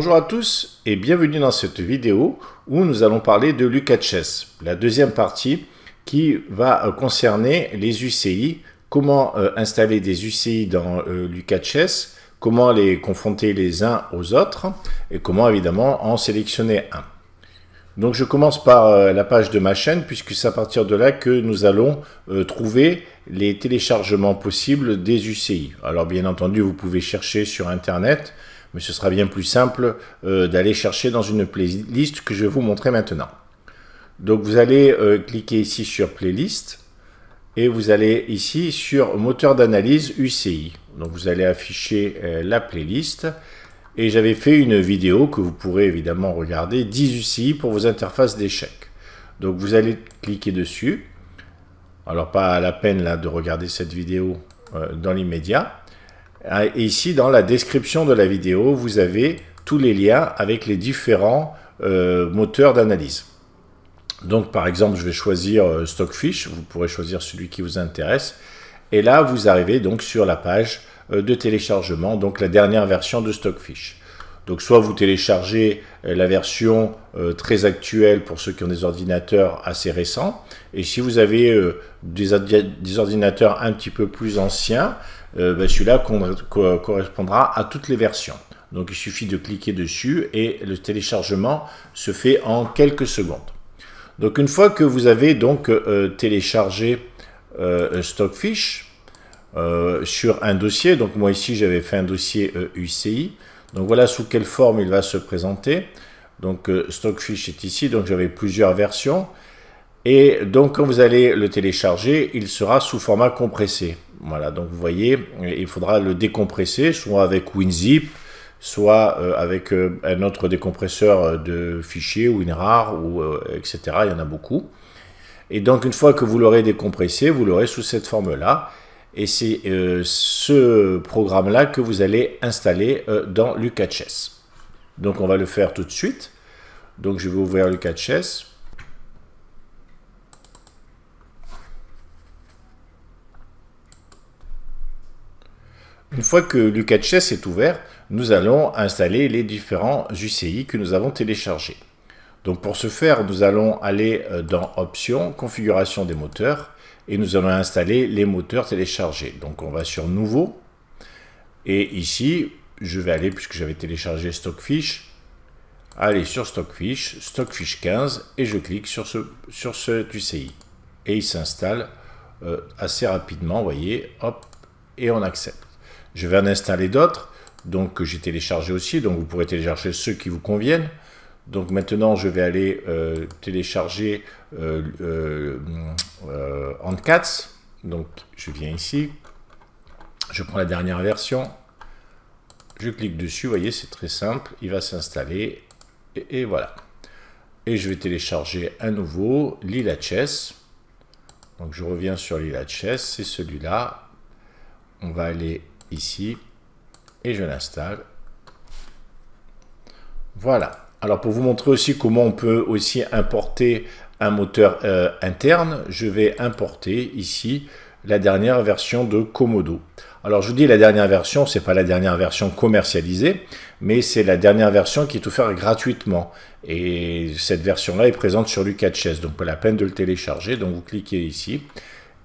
Bonjour à tous et bienvenue dans cette vidéo où nous allons parler de chess la deuxième partie qui va euh, concerner les UCI, comment euh, installer des UCI dans euh, Lucas comment les confronter les uns aux autres et comment évidemment en sélectionner un. Donc je commence par la page de ma chaîne puisque c'est à partir de là que nous allons trouver les téléchargements possibles des UCI. Alors bien entendu vous pouvez chercher sur internet mais ce sera bien plus simple euh, d'aller chercher dans une playlist que je vais vous montrer maintenant. Donc vous allez euh, cliquer ici sur playlist et vous allez ici sur moteur d'analyse UCI. Donc vous allez afficher euh, la playlist et j'avais fait une vidéo que vous pourrez évidemment regarder 10 UCI pour vos interfaces d'échecs. Donc vous allez cliquer dessus. Alors pas à la peine là de regarder cette vidéo dans l'immédiat. Ah, ici, dans la description de la vidéo, vous avez tous les liens avec les différents euh, moteurs d'analyse. Donc, par exemple, je vais choisir euh, Stockfish. Vous pourrez choisir celui qui vous intéresse. Et là, vous arrivez donc sur la page euh, de téléchargement, donc la dernière version de Stockfish. Donc, soit vous téléchargez la version très actuelle pour ceux qui ont des ordinateurs assez récents. Et si vous avez des ordinateurs un petit peu plus anciens, euh, ben, celui-là correspondra à toutes les versions. Donc il suffit de cliquer dessus et le téléchargement se fait en quelques secondes. Donc une fois que vous avez donc euh, téléchargé euh, Stockfish sur un dossier, donc moi ici j'avais fait un dossier UCI, donc voilà sous quelle forme il va se présenter. Donc Stockfish est ici, donc j'avais plusieurs versions. Et donc quand vous allez le télécharger, il sera sous format compressé. Voilà, donc vous voyez, il faudra le décompresser, soit avec WinZip, soit euh, avec euh, un autre décompresseur euh, de fichiers, WinRAR, ou, etc. Il y en a beaucoup. Et donc une fois que vous l'aurez décompressé, vous l'aurez sous cette forme-là. Et c'est ce programme-là que vous allez installer dans LucasChess. Donc on va le faire tout de suite. Donc je vais ouvrir LucasChess. Une fois que l'U4S est ouvert, nous allons installer les différents UCI que nous avons téléchargés. Donc pour ce faire, nous allons aller euh, dans Options, Configuration des moteurs, et nous allons installer les moteurs téléchargés. Donc on va sur Nouveau, et ici, je vais aller, puisque j'avais téléchargé Stockfish, aller sur Stockfish, Stockfish 15, et je clique sur, ce, sur cet UCI. Et il s'installe euh, assez rapidement, vous voyez, hop, et on accepte. Je vais en installer d'autres, donc que j'ai téléchargé aussi, donc vous pourrez télécharger ceux qui vous conviennent. Donc maintenant, je vais aller euh, télécharger euh, euh, euh Donc je viens ici, je prends la dernière version, je clique dessus, vous voyez, c'est très simple, il va s'installer, et, voilà. Et je vais télécharger à nouveau Lila Chess. Donc je reviens sur Lila Chess, c'est celui-là. On va aller ici et je l'installe. Voilà. Alors pour vous montrer aussi comment on peut aussi importer un moteur euh, interne, je vais importer ici la dernière version de Komodo. Alors je vous dis la dernière version, c'est pas la dernière version commercialisée, mais c'est la dernière version qui est offerte gratuitement. Et cette version-là est présente sur l'U4S, donc pas la peine de le télécharger. Donc vous cliquez ici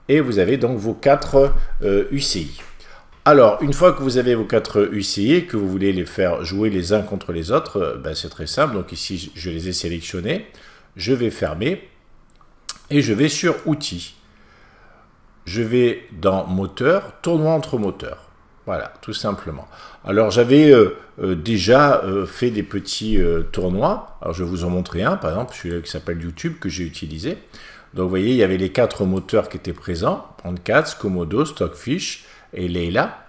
et vous avez donc vos quatre UCI. Euh, alors, une fois que vous avez vos quatre UCI, que vous voulez les faire jouer les uns contre les autres, euh, ben, c'est très simple. Donc ici, je les ai sélectionnés. Je vais fermer et je vais sur Outils. Je vais dans Moteur, Tournoi entre moteurs. Voilà, tout simplement. Alors, j'avais euh, euh, déjà fait des petits tournois. Alors, je vais vous en montrer un, par exemple, celui qui s'appelle YouTube, que j'ai utilisé. Donc vous voyez, il y avait les quatre moteurs qui étaient présents, Pancats, Komodo, Stockfish et Leila.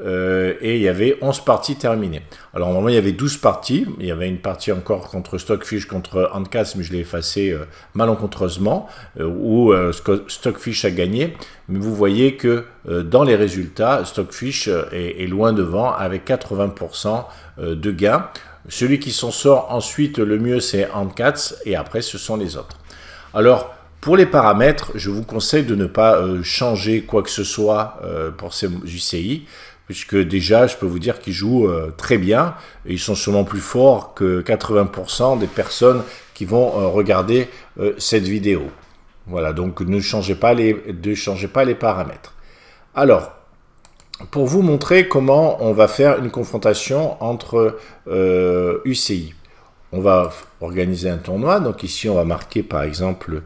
Euh, et il y avait 11 parties terminées. Alors normalement il y avait 12 parties, il y avait une partie encore contre Stockfish, contre Handcats, mais je l'ai effacé euh, malencontreusement, euh, où Stockfish a gagné, mais vous voyez que dans les résultats, Stockfish est, est loin devant avec 80% de gains. Celui qui s'en sort ensuite le mieux c'est Handcats, et après ce sont les autres. Alors pour les paramètres, je vous conseille de ne pas euh, changer quoi que ce soit euh, pour ces UCI, puisque déjà, je peux vous dire qu'ils jouent euh, très bien. Et ils sont sûrement plus forts que 80% des personnes qui vont regarder cette vidéo. Voilà, donc ne changez pas les, ne changez pas les paramètres. Alors, pour vous montrer comment on va faire une confrontation entre UCI on va organiser un tournoi. Donc ici, on va marquer par exemple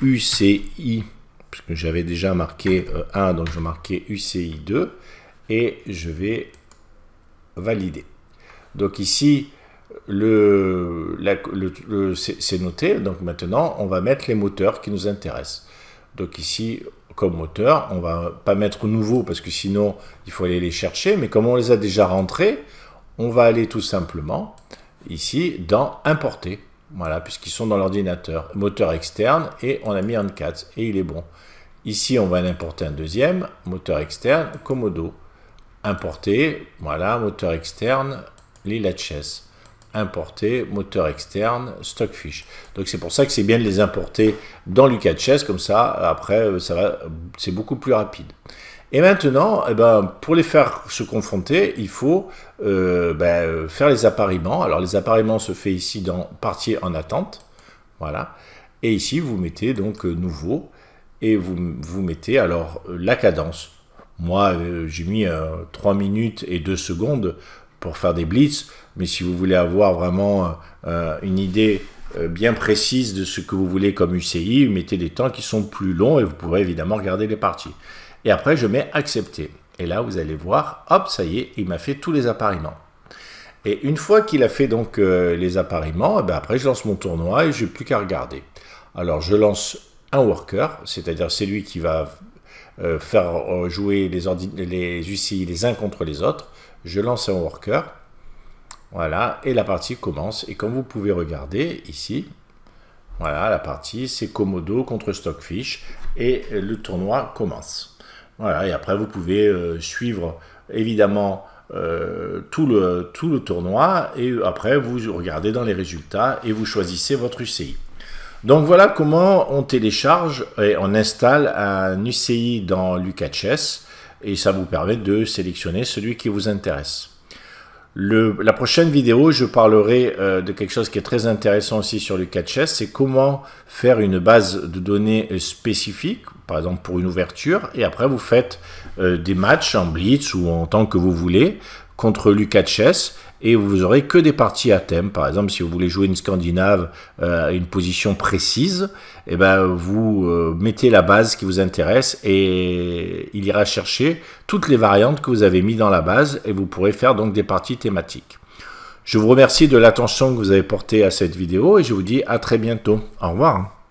UCI, euh, puisque j'avais déjà marqué 1, euh, donc je marquer UCI 2, et je vais valider. Donc ici, c'est noté. Donc maintenant, on va mettre les moteurs qui nous intéressent. Donc ici, comme moteur, on va pas mettre nouveau parce que sinon, il faut aller les chercher. Mais comme on les a déjà rentrés, on va aller tout simplement ici dans importer. Voilà, puisqu'ils sont dans l'ordinateur. Moteur externe et on a mis un 4 et il est bon. Ici, on va en importer un deuxième, moteur externe, Komodo. Importer, voilà, moteur externe, Lila Chess. Importer, moteur externe, Stockfish. Donc c'est pour ça que c'est bien de les importer dans Lucas Chess, comme ça, après, ça c'est beaucoup plus rapide. Et maintenant, eh ben, pour les faire se confronter, il faut euh, ben, faire les appariements. Alors les appariements se fait ici dans partie en attente. Voilà. Et ici, vous mettez donc euh, nouveau et vous, mettez alors euh, la cadence. Moi, j'ai mis 3 minutes et 2 secondes pour faire des blitz, mais si vous voulez avoir vraiment une idée bien précise de ce que vous voulez comme UCI, mettez des temps qui sont plus longs et vous pourrez évidemment regarder les parties. Et après, je mets accepter. Et là, vous allez voir, hop, ça y est, il m'a fait tous les appariements. Et une fois qu'il a fait donc euh, les appariements, eh ben, après, je lance mon tournoi et je j'ai plus qu'à regarder. Alors, je lance un worker, c'est-à-dire c'est lui qui va euh, faire euh, jouer les, les UCI les uns contre les autres. Je lance un worker. Voilà, et la partie commence. Et comme vous pouvez regarder ici, voilà, la partie, c'est Komodo contre Stockfish. Et le tournoi commence et après, vous pouvez euh, suivre évidemment euh, tout, le, tout le tournoi et après, vous regardez dans les résultats et vous choisissez votre UCI. Donc voilà comment on télécharge et on installe un UCI dans Lucaches et ça vous permet de sélectionner celui qui vous intéresse. la prochaine vidéo, je parlerai euh, de quelque chose qui est très intéressant aussi sur l'U4S, c'est comment faire une base de données spécifique par exemple pour une ouverture, et après vous faites euh, des matchs en blitz ou en tant que vous voulez contre Chess, et vous aurez que des parties à thème. Par exemple, si vous voulez jouer une Scandinave euh, à une position précise, et eh ben, vous euh, mettez la base qui vous intéresse et il ira chercher toutes les variantes que vous avez mis dans la base et vous pourrez faire donc des parties thématiques. Je vous remercie de l'attention que vous avez portée à cette vidéo et je vous dis à très bientôt. Au revoir.